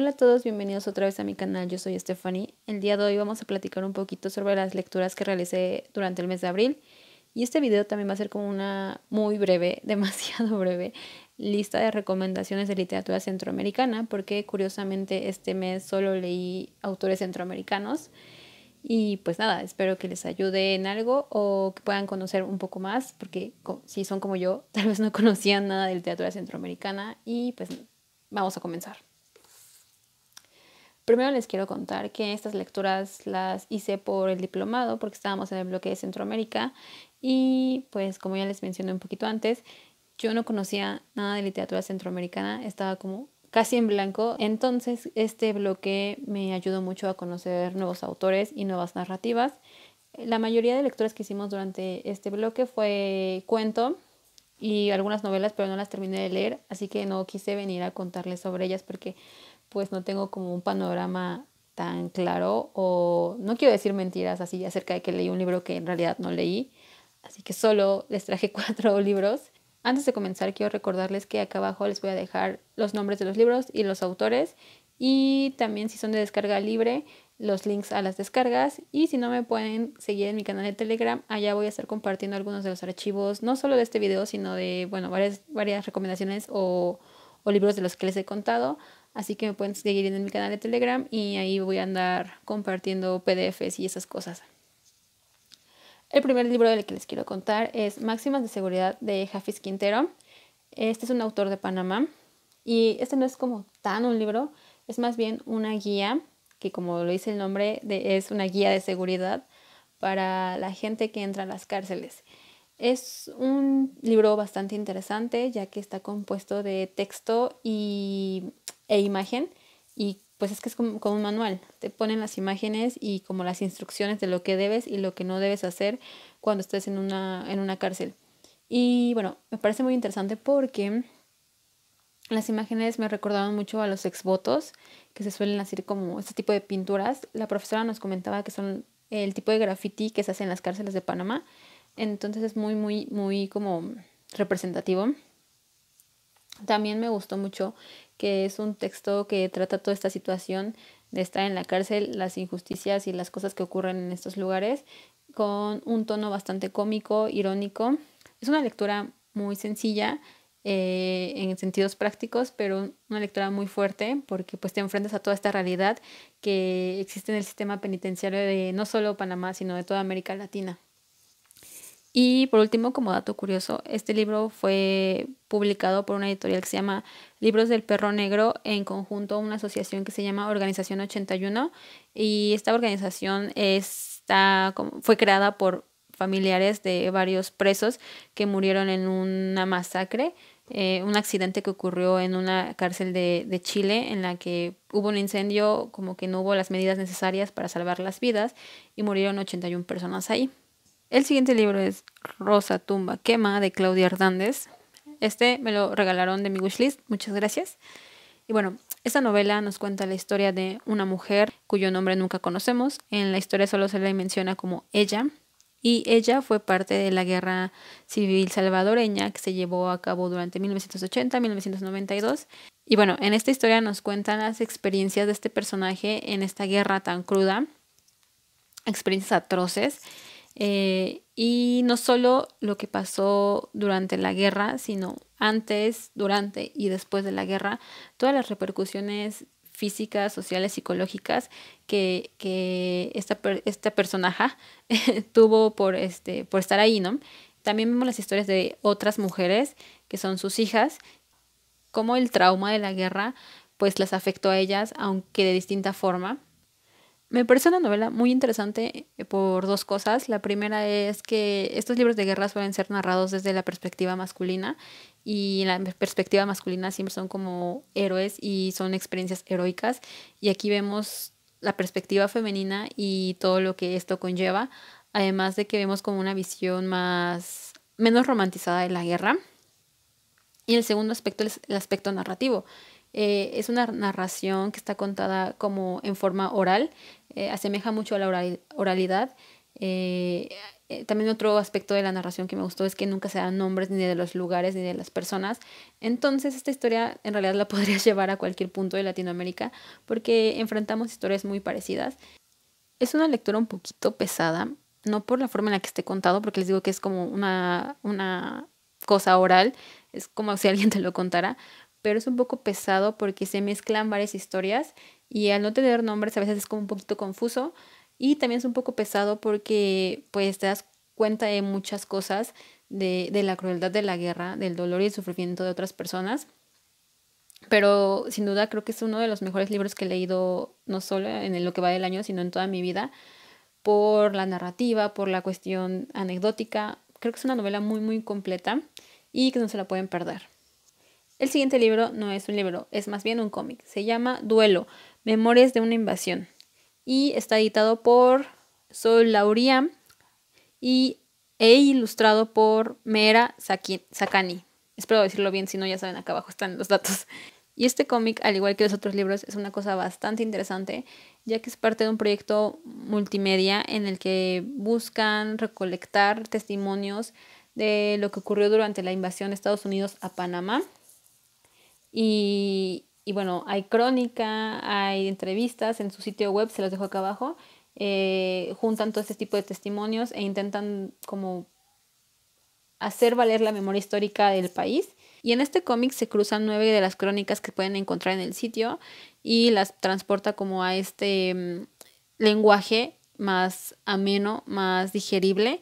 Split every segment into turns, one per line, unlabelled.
Hola a todos, bienvenidos otra vez a mi canal, yo soy Stephanie. El día de hoy vamos a platicar un poquito sobre las lecturas que realicé durante el mes de abril y este video también va a ser como una muy breve, demasiado breve, lista de recomendaciones de literatura centroamericana porque curiosamente este mes solo leí autores centroamericanos y pues nada, espero que les ayude en algo o que puedan conocer un poco más porque si son como yo, tal vez no conocían nada de literatura centroamericana y pues vamos a comenzar. Primero les quiero contar que estas lecturas las hice por el diplomado porque estábamos en el bloque de Centroamérica y pues como ya les mencioné un poquito antes, yo no conocía nada de literatura centroamericana, estaba como casi en blanco. Entonces este bloque me ayudó mucho a conocer nuevos autores y nuevas narrativas. La mayoría de lecturas que hicimos durante este bloque fue cuento y algunas novelas, pero no las terminé de leer, así que no quise venir a contarles sobre ellas porque pues no tengo como un panorama tan claro o no quiero decir mentiras así acerca de que leí un libro que en realidad no leí. Así que solo les traje cuatro libros. Antes de comenzar quiero recordarles que acá abajo les voy a dejar los nombres de los libros y los autores y también si son de descarga libre los links a las descargas y si no me pueden seguir en mi canal de Telegram, allá voy a estar compartiendo algunos de los archivos, no solo de este video, sino de, bueno, varias, varias recomendaciones o libros de los que les he contado. Así que me pueden seguir en mi canal de Telegram y ahí voy a andar compartiendo PDFs y esas cosas. El primer libro del que les quiero contar es Máximas de Seguridad de Jafis Quintero. Este es un autor de Panamá y este no es como tan un libro, es más bien una guía que como lo dice el nombre es una guía de seguridad para la gente que entra a las cárceles. Es un libro bastante interesante ya que está compuesto de texto e imagen y pues es que es como, un manual. Te ponen las imágenes y como las instrucciones de lo que debes y lo que no debes hacer cuando estés en una, en una cárcel. Y bueno, me parece muy interesante porque las imágenes me recordaron mucho a los exvotos que se suelen hacer como este tipo de pinturas. La profesora nos comentaba que son el tipo de graffiti que se hace en las cárceles de Panamá entonces es muy, muy, muy como representativo. También me gustó mucho que es un texto que trata toda esta situación de estar en la cárcel, las injusticias y las cosas que ocurren en estos lugares, con un tono bastante cómico, irónico. Es una lectura muy sencilla eh, en sentidos prácticos, pero una lectura muy fuerte porque pues te enfrentas a toda esta realidad que existe en el sistema penitenciario de no solo Panamá, sino de toda América Latina. Y por último, como dato curioso, este libro fue publicado por una editorial que se llama Libros del Perro Negro en conjunto a una asociación que se llama Organización 81 y esta organización está, fue creada por familiares de varios presos que murieron en una masacre, eh, un accidente que ocurrió en una cárcel de, de Chile en la que hubo un incendio, como que no hubo las medidas necesarias para salvar las vidas y murieron 81 personas ahí. El siguiente libro es Rosa Tumba Quema de Claudia Hernández. Este me lo regalaron de mi wishlist, muchas gracias. Y bueno, esta novela nos cuenta la historia de una mujer cuyo nombre nunca conocemos. En la historia solo se le menciona como ella. Y ella fue parte de la guerra civil salvadoreña que se llevó a cabo durante 1980-1992. Y bueno, en esta historia nos cuentan las experiencias de este personaje en esta guerra tan cruda, experiencias atroces eh, y no solo lo que pasó durante la guerra, sino antes, durante y después de la guerra, todas las repercusiones físicas, sociales, psicológicas que, que esta, esta personaje tuvo por, este, por estar ahí, ¿no? También vemos las historias de otras mujeres que son sus hijas, cómo el trauma de la guerra pues las afectó a ellas, aunque de distinta forma me parece una novela muy interesante eh, por dos cosas. La primera es que estos libros de guerra suelen ser narrados desde la perspectiva masculina y la perspectiva masculina siempre son como héroes y son experiencias heroicas. Y aquí vemos la perspectiva femenina y todo lo que esto conlleva, además de que vemos como una visión más menos romantizada de la guerra. Y el segundo aspecto es el aspecto narrativo, eh, es una narración que está contada como en forma oral, eh, asemeja mucho a la oralidad. Eh, también otro aspecto de la narración que me gustó es que nunca se dan nombres ni de los lugares ni de las personas. Entonces esta historia en realidad la podría llevar a cualquier punto de Latinoamérica porque enfrentamos historias muy parecidas. Es una lectura un poquito pesada, no por la forma en la que esté contado, porque les digo que es como una, una cosa oral, es como si alguien te lo contara, pero es un poco pesado porque se mezclan varias historias y al no tener nombres a veces es como un poquito confuso y también es un poco pesado porque pues te das cuenta de muchas cosas de, de la crueldad de la guerra, del dolor y el sufrimiento de otras personas. Pero sin duda creo que es uno de los mejores libros que he leído no solo en lo que va del año, sino en toda mi vida, por la narrativa, por la cuestión anecdótica. Creo que es una novela muy, muy completa y que no se la pueden perder. El siguiente libro no es un libro, es más bien un cómic. Se llama Duelo, Memorias de una Invasión. Y está editado por Sol Lauriam y, e ilustrado por Mera Sakani. Espero decirlo bien, si no ya saben, acá abajo están los datos. Y este cómic, al igual que los otros libros, es una cosa bastante interesante, ya que es parte de un proyecto multimedia en el que buscan recolectar testimonios de lo que ocurrió durante la invasión de Estados Unidos a Panamá y, bueno, hay crónica, hay entrevistas en su sitio web, se los dejo acá abajo. Eh, juntan todo este tipo de testimonios e intentan como hacer valer la memoria histórica del país. Y en este cómic se cruzan nueve de las crónicas que pueden encontrar en el sitio y las transporta como a este mm, lenguaje más ameno, más digerible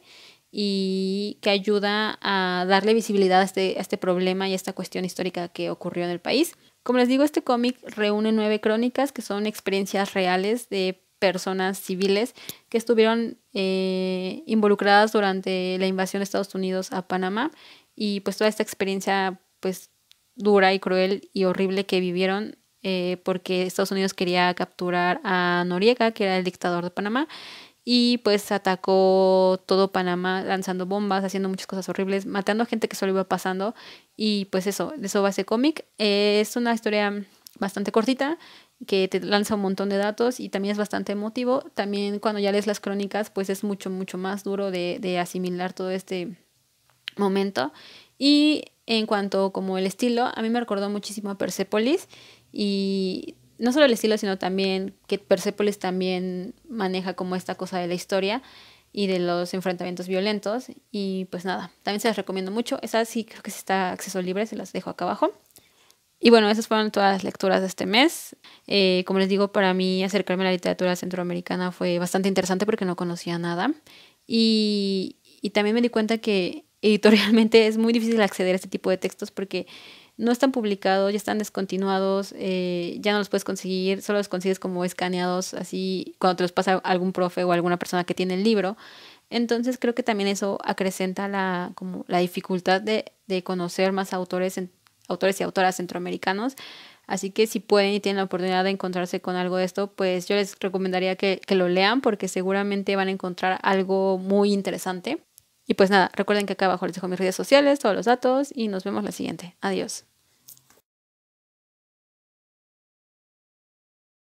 y que ayuda a darle visibilidad este, a este, problema y a esta cuestión histórica que ocurrió en el país. Como les digo, este cómic reúne nueve crónicas que son experiencias reales de personas civiles que estuvieron eh, involucradas durante la invasión de Estados Unidos a Panamá y pues toda esta experiencia pues dura y cruel y horrible que vivieron eh, porque Estados Unidos quería capturar a Noriega, que era el dictador de Panamá, y pues atacó todo Panamá lanzando bombas, haciendo muchas cosas horribles, matando a gente que solo iba pasando y pues eso, de eso va ese cómic. Eh, es una historia bastante cortita que te lanza un montón de datos y también es bastante emotivo. También cuando ya lees las crónicas pues es mucho, mucho más duro de, de asimilar todo este momento. Y en cuanto como el estilo, a mí me recordó muchísimo a Persepolis y no solo el estilo, sino también que Persepolis también maneja como esta cosa de la historia y de los enfrentamientos violentos. Y pues nada, también se las recomiendo mucho. Esa sí creo que sí está acceso libre, se las dejo acá abajo. Y bueno, esas fueron todas las lecturas de este mes. Eh, como les digo, para mí acercarme a la literatura centroamericana fue bastante interesante porque no conocía nada. y también me di cuenta que editorialmente es muy difícil acceder a este tipo de textos porque no están publicados, ya están descontinuados, eh, ya no los puedes conseguir, solo los consigues como escaneados, así cuando te los pasa algún profe o alguna persona que tiene el libro. Entonces creo que también eso acrecenta la, como la dificultad de, conocer más autores, autores y autoras centroamericanos. Así que si pueden y tienen la oportunidad de encontrarse con algo de esto, pues yo les recomendaría que, que lo lean porque seguramente van a encontrar algo muy interesante. Y pues nada, recuerden que acá abajo les dejo mis redes sociales, todos los datos y nos vemos la siguiente. Adiós.